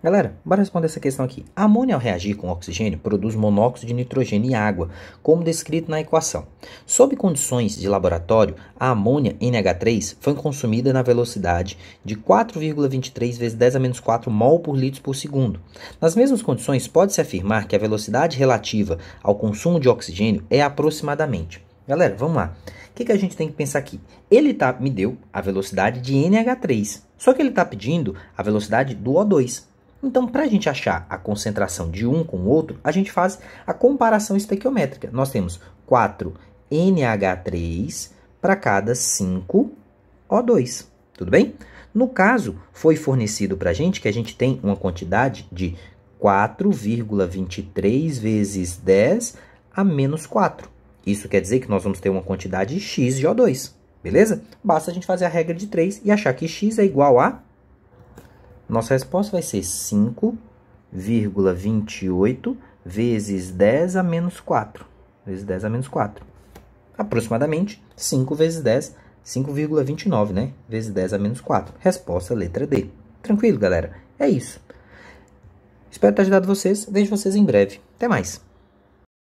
Galera, bora responder essa questão aqui. A amônia ao reagir com oxigênio produz monóxido de nitrogênio e água, como descrito na equação. Sob condições de laboratório, a amônia NH3 foi consumida na velocidade de 4,23 vezes 10 a menos 4 mol por litro por segundo. Nas mesmas condições, pode-se afirmar que a velocidade relativa ao consumo de oxigênio é aproximadamente. Galera, vamos lá. O que, que a gente tem que pensar aqui? Ele tá, me deu a velocidade de NH3, só que ele está pedindo a velocidade do O2. Então, para a gente achar a concentração de um com o outro, a gente faz a comparação estequiométrica. Nós temos 4 NH3 para cada 5 O2, tudo bem? No caso, foi fornecido para a gente que a gente tem uma quantidade de 4,23 vezes 10 a menos 4. Isso quer dizer que nós vamos ter uma quantidade de x de O2, beleza? Basta a gente fazer a regra de 3 e achar que x é igual a nossa resposta vai ser 5,28 vezes 10 a menos 4. Vezes 10 a menos 4. Aproximadamente 5 vezes 10, 5,29, né? Vezes 10 a menos 4. Resposta letra D. Tranquilo, galera? É isso. Espero ter ajudado vocês. Vejo vocês em breve. Até mais.